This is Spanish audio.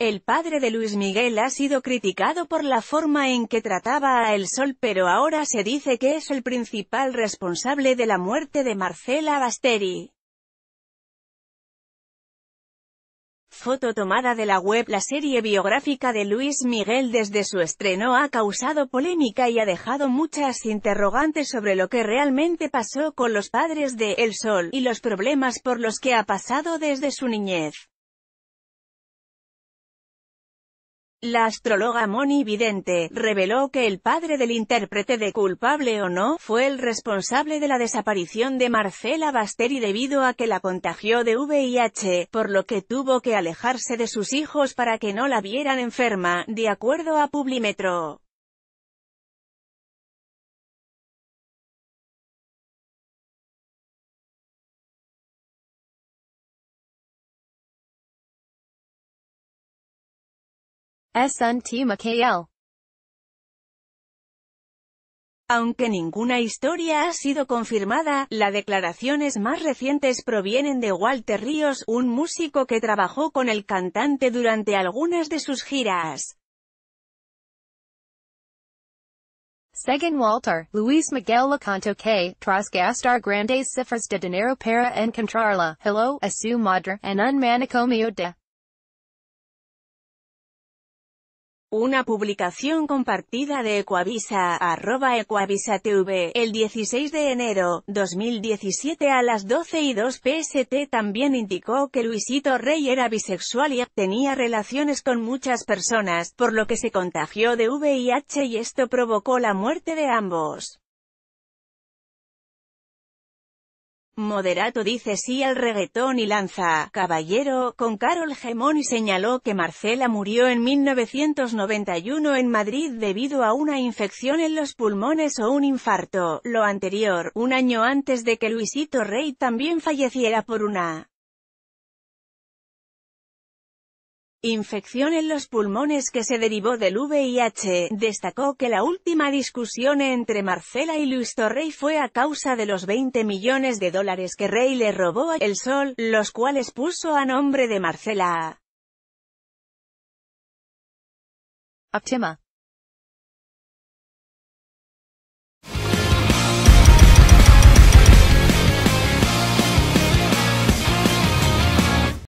El padre de Luis Miguel ha sido criticado por la forma en que trataba a El Sol pero ahora se dice que es el principal responsable de la muerte de Marcela Basteri. Foto tomada de la web La serie biográfica de Luis Miguel desde su estreno ha causado polémica y ha dejado muchas interrogantes sobre lo que realmente pasó con los padres de El Sol, y los problemas por los que ha pasado desde su niñez. La astróloga Moni Vidente, reveló que el padre del intérprete de Culpable o no, fue el responsable de la desaparición de Marcela Basteri debido a que la contagió de VIH, por lo que tuvo que alejarse de sus hijos para que no la vieran enferma, de acuerdo a Publimetro. SNT Mikael. Aunque ninguna historia ha sido confirmada, las declaraciones más recientes provienen de Walter Ríos, un músico que trabajó con el cantante durante algunas de sus giras. Según Walter, Luis Miguel Lacanto que, tras gastar grandes cifras de dinero para encontrarla, hello, a su madre, en un manicomio de Una publicación compartida de Ecuavisa, arroba Ecuavisa TV, el 16 de enero, 2017 a las 12 y 2 PST también indicó que Luisito Rey era bisexual y tenía relaciones con muchas personas, por lo que se contagió de VIH y esto provocó la muerte de ambos. Moderato dice sí al reggaetón y lanza Caballero con Carol Gemón y señaló que Marcela murió en 1991 en Madrid debido a una infección en los pulmones o un infarto, lo anterior, un año antes de que Luisito Rey también falleciera por una infección en los pulmones que se derivó del VIH, destacó que la última discusión entre Marcela y Luis Torrey fue a causa de los 20 millones de dólares que Rey le robó a El Sol, los cuales puso a nombre de Marcela. Optima.